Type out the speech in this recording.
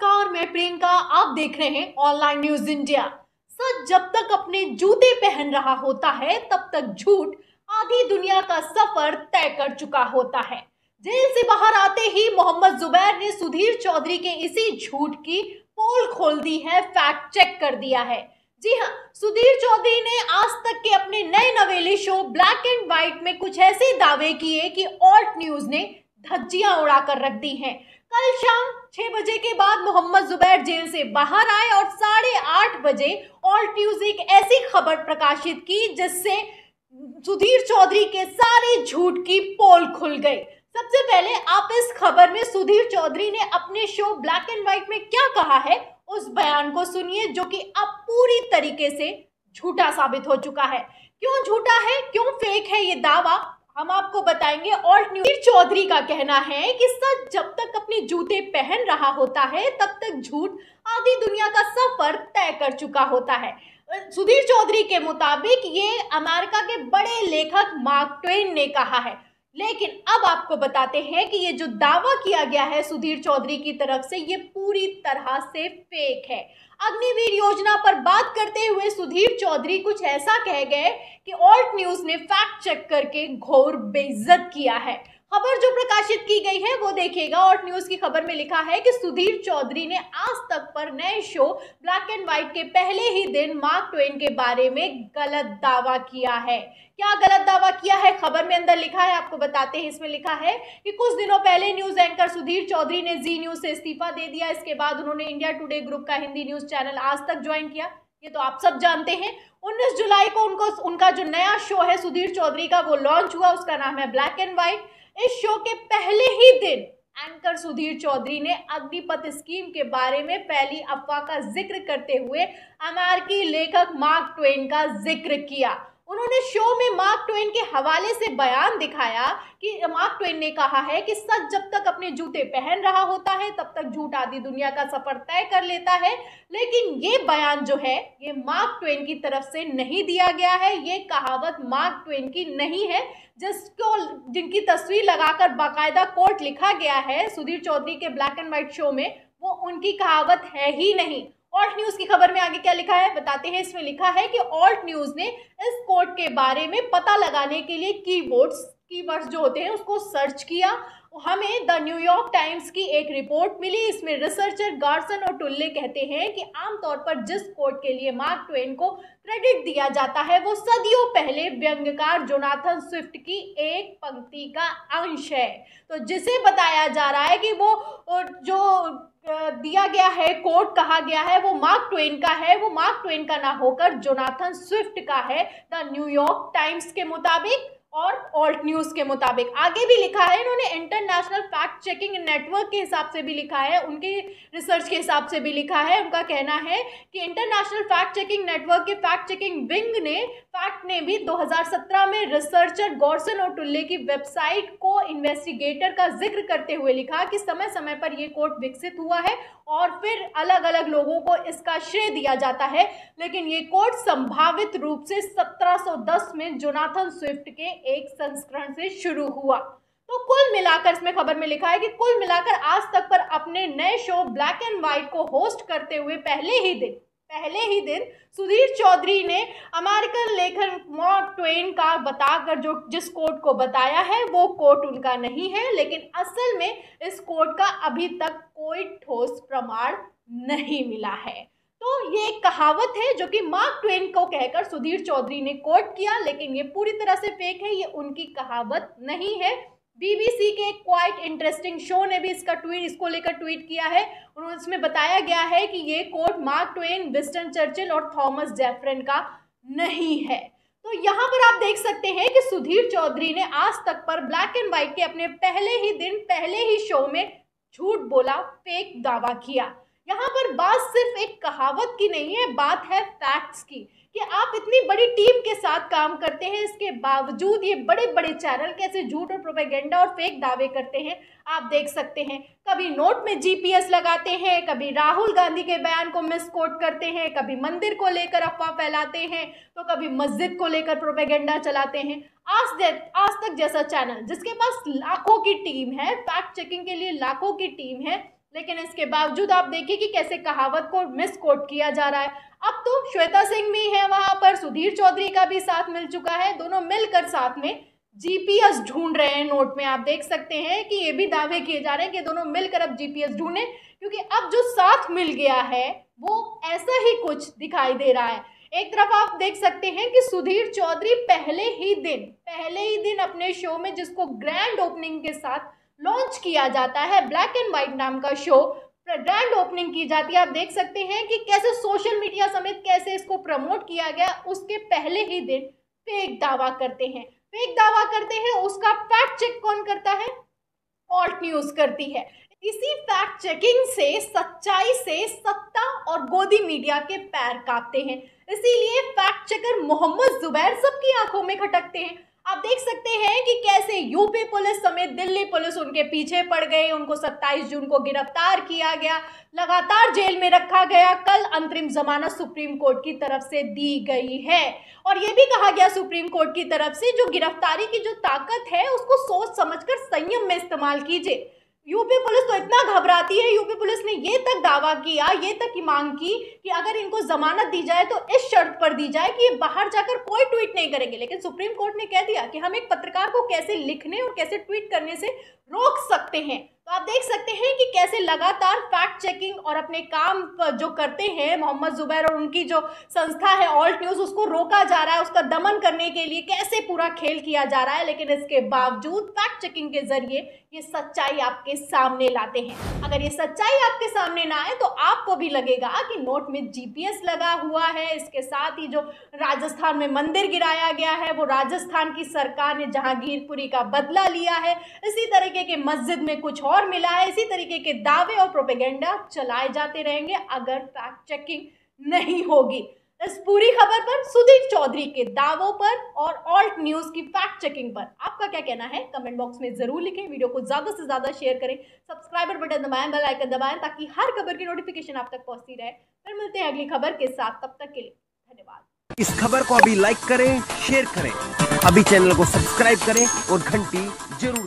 नमस्कार मैं प्रियंका आप देख रहे हैं ऑनलाइन न्यूज इंडिया सर जब तक अपने जूते पहन रहा होता है तब तक झूठ आधी दुनिया का सफर तय कर चुका होता है जेल से बाहर आते ही मोहम्मद जुबैर ने सुधीर चौधरी के इसी झूठ की पोल खोल दी है फैक्ट चेक कर दिया है जी हाँ सुधीर चौधरी ने आज तक के अपने नए नवेले शो ब्लैक एंड व्हाइट में कुछ ऐसे दावे किए कि ऑल्ट न्यूज ने धज्जियां उड़ा कर रख दी हैं कल शाम छह बजे के बाद मोहम्मद जुबैर जेल से बाहर आए और साढ़े आठ बजे ऑल न्यूज एक ऐसी खबर प्रकाशित की जिससे सुधीर चौधरी के सारे झूठ की पोल खुल गई सबसे पहले आप इस खबर में सुधीर चौधरी ने अपने शो ब्लैक एंड व्हाइट में क्या कहा है उस बयान को सुनिए जो कि अब पूरी तरीके से झूठा साबित हो चुका है क्यों झूठा है क्यों फेक है ये दावा हम आपको बताएंगे और न्यूज चौधरी का कहना है कि सच जब तक में जूते पहन रहा होता है तब तक झूठ आधी दुनिया का सफर तय कर चुका होता है सुधीर चौधरी के मुताबिक ये अमेरिका के बड़े लेखक मार्क ट्वेन ने कहा है लेकिन अब आपको बताते हैं कि ये जो दावा किया गया है सुधीर चौधरी की तरफ से ये पूरी तरह से फेक है अग्निवीर योजना पर बात करते हुए सुधीर चौधरी कुछ ऐसा कह गए कि ऑल्ट न्यूज ने फैक्ट चेक करके घोर बेइज्जत किया है खबर जो प्रकाशित की गई है वो देखिएगा और न्यूज की खबर में लिखा है कि सुधीर चौधरी ने आज तक पर नए शो ब्लैक एंड व्हाइट के पहले ही दिन मार्क ट्वेन के बारे में गलत दावा किया है क्या गलत दावा किया है खबर में अंदर लिखा है आपको बताते हैं इसमें लिखा है कि कुछ दिनों पहले न्यूज एंकर सुधीर चौधरी ने जी न्यूज से इस्तीफा दे दिया इसके बाद उन्होंने इंडिया टूडे ग्रुप का हिंदी न्यूज चैनल आज तक ज्वाइन किया ये तो आप सब जानते हैं 19 जुलाई को उनको उनका जो नया शो है सुधीर चौधरी का वो लॉन्च हुआ उसका नाम है ब्लैक एंड व्हाइट इस शो के पहले ही दिन एंकर सुधीर चौधरी ने अग्निपथ स्कीम के बारे में पहली अफवाह का जिक्र करते हुए अमेरिकी लेखक मार्क ट्वेन का जिक्र किया उन्होंने शो में मार्क ट्वेन के हवाले से बयान दिखाया कि मार्क ट्वेन ने कहा है कि सच जब तक अपने जूते पहन रहा होता है तब तक झूठ आदि दुनिया का सफर तय कर लेता है लेकिन ये बयान जो है ये मार्क ट्वेन की तरफ से नहीं दिया गया है ये कहावत मार्क ट्वेन की नहीं है जिसको जिनकी तस्वीर लगाकर बाकायदा कोर्ट लिखा गया है सुधीर चौधरी के ब्लैक एंड व्हाइट शो में वो उनकी कहावत है ही नहीं ऑल्ट न्यूज की खबर में आगे क्या लिखा है बताते हैं इसमें लिखा है कि ऑल्ट न्यूज ने इस कोर्ट के बारे में पता लगाने के लिए कीबोर्ड्स कीवर्ड्स जो होते हैं उसको सर्च किया हमें द न्यूयॉर्क टाइम्स की एक रिपोर्ट मिली इसमें रिसर्चर गार्सन और टुल्ले कहते हैं कि आमतौर पर जिस कोर्ट के लिए मार्क ट्वेन को क्रेडिट दिया जाता है वो सदियों पहले व्यंग्यकार जोनाथन स्विफ्ट की एक पंक्ति का अंश है तो जिसे बताया जा रहा है कि वो जो दिया गया है कोर्ट कहा गया है वो मार्क ट्वेन का है वो मार्क ट्वेन का ना होकर जोनाथन स्विफ्ट का है द न्यूयॉर्क टाइम्स के मुताबिक और ऑल्ट न्यूज़ के मुताबिक आगे भी लिखा है इन्होंने इंटरनेशनल फैक्ट चेकिंग नेटवर्क के हिसाब से भी लिखा है उनके रिसर्च के हिसाब से भी लिखा है उनका कहना है कि इंटरनेशनल फैक्ट चेकिंग नेटवर्क के फैक्ट चेकिंग विंग ने फैक्ट ने भी 2017 में रिसर्चर गौरसन और टुल्ले की वेबसाइट को इन्वेस्टिगेटर का जिक्र करते हुए लिखा कि समय समय पर यह कोर्ट विकसित हुआ है और फिर अलग अलग लोगों को इसका श्रेय दिया जाता है लेकिन ये कोर्ट संभावित रूप से 1710 में जोनाथन स्विफ्ट के एक संस्करण से शुरू हुआ तो कुल मिलाकर इसमें खबर में लिखा है कि कुल मिलाकर आज तक पर अपने नए शो ब्लैक एंड व्हाइट को होस्ट करते हुए पहले ही दिन पहले ही दिन सुधीर चौधरी ने अमेरिकन लेखक मॉक ट्वेन का बताकर जो जिस कोर्ट को बताया है वो कोर्ट उनका नहीं है लेकिन असल में इस कोर्ट का अभी तक कोई ठोस प्रमाण नहीं मिला है तो ये एक कहावत है जो कि मार्क ट्वेन को कहकर सुधीर चौधरी ने कोट किया लेकिन ये पूरी तरह से फेक है ये उनकी कहावत नहीं है बीबीसी के क्वाइट इंटरेस्टिंग शो ने भी इसका ट्वीट इसको लेकर ट्वीट किया है उन्होंने इसमें बताया गया है कि ये quote Mark Twain Winston Churchill और थॉमस जेफरन का नहीं है तो यहाँ पर आप देख सकते हैं कि सुधीर चौधरी ने आज तक पर ब्लैक एंड व्हाइट के अपने पहले ही दिन पहले ही शो में झूठ बोला फेक दावा किया यहाँ पर बात सिर्फ एक कहावत की नहीं है बात है फैक्ट्स की कि आप इतनी बड़ी टीम के साथ काम करते हैं इसके बावजूद ये बड़े बड़े चैनल कैसे झूठ और प्रोपेगेंडा और फेक दावे करते हैं आप देख सकते हैं कभी नोट में जीपीएस लगाते हैं कभी राहुल गांधी के बयान को मिसकोट करते हैं कभी मंदिर को लेकर अफवाह फैलाते हैं तो कभी मस्जिद को लेकर प्रोपेगेंडा चलाते हैं आज आज तक जैसा चैनल जिसके पास लाखों की टीम है फैक्ट चेकिंग के लिए लाखों की टीम है लेकिन इसके बावजूद आप देखिए कि कैसे कहावत को मिस कोट किया जा रहा है अब तो श्वेता सिंह भी है वहां पर सुधीर चौधरी का भी साथ मिल चुका है दोनों मिलकर साथ में जीपीएस ढूंढ रहे हैं नोट में आप देख सकते हैं कि ये भी दावे किए जा रहे हैं कि दोनों मिलकर अब जीपीएस ढूंढे क्योंकि अब जो साथ मिल गया है वो ऐसा ही कुछ दिखाई दे रहा है एक तरफ आप देख सकते हैं कि सुधीर चौधरी पहले ही दिन पहले ही दिन अपने शो में जिसको ग्रैंड ओपनिंग के साथ लॉन्च किया जाता है ब्लैक एंड व्हाइट नाम का शो ग्रैंड ओपनिंग की जाती है आप देख सकते हैं कि कैसे सोशल मीडिया समेत कैसे इसको प्रमोट किया गया उसके पहले ही दिन फेक दावा करते हैं फेक दावा करते हैं उसका फैक्ट चेक कौन करता है ऑल्ट न्यूज करती है इसी फैक्ट चेकिंग से सच्चाई से सत्ता और गोदी मीडिया के पैर कांपते हैं इसीलिए फैक्ट चेकर मोहम्मद जुबैर सबकी आंखों में खटकते हैं आप देख सकते हैं कि कैसे यूपी पुलिस समेत दिल्ली पुलिस उनके पीछे पड़ गई उनको 27 जून को गिरफ्तार किया गया लगातार जेल में रखा गया कल अंतरिम जमानत सुप्रीम कोर्ट की तरफ से दी गई है और यह भी कहा गया सुप्रीम कोर्ट की तरफ से जो गिरफ्तारी की जो ताकत है उसको सोच समझकर संयम में इस्तेमाल कीजिए यूपी पुलिस तो इतना घबराती है यूपी पुलिस ने ये तक दावा किया ये तक की मांग की कि अगर इनको जमानत दी जाए तो इस शर्त पर दी जाए कि ये बाहर जाकर कोई ट्वीट नहीं करेंगे लेकिन सुप्रीम कोर्ट ने कह दिया कि हम एक पत्रकार को कैसे लिखने और कैसे ट्वीट करने से रोक सकते हैं तो आप देख सकते हैं कि कैसे लगातार फैक्ट चेकिंग और अपने काम जो करते हैं मोहम्मद जुबैर और उनकी जो संस्था है ऑल्ट न्यूज़ उसको रोका जा रहा है उसका दमन करने के लिए कैसे पूरा खेल किया जा रहा है लेकिन इसके बावजूद फैक्ट चेकिंग के जरिए ये सच्चाई आपके सामने लाते हैं अगर ये सच्चाई आपके सामने ना आए तो आपको भी लगेगा कि नोट में जीपीएस लगा हुआ है इसके साथ ही जो राजस्थान में मंदिर गिराया गया है वो राजस्थान की सरकार ने जहांगीरपुरी का बदला लिया है इसी तरीके के मस्जिद में कुछ और और मिला है इसी तरीके के दावे और प्रोपेगेंडा चलाए जाते रहेंगे अगर फैक्ट चेकिंग नहीं होगी इस पूरी खबर पर सुधीर चौधरी के दावों पर और ऑल्ट न्यूज की फैक्ट चेकिंग पर आपका क्या कहना है कमेंट बॉक्स में जरूर लिखें वीडियो को ज्यादा से ज्यादा शेयर करें सब्सक्राइबर बटन दबाएं बेल आइकन दबाएं ताकि हर खबर की नोटिफिकेशन आप तक पहुंचती रहे फिर मिलते हैं अगली खबर के साथ तब तक के लिए धन्यवाद इस खबर को अभी लाइक करें शेयर करें अभी चैनल को सब्सक्राइब करें और घंटी जरूर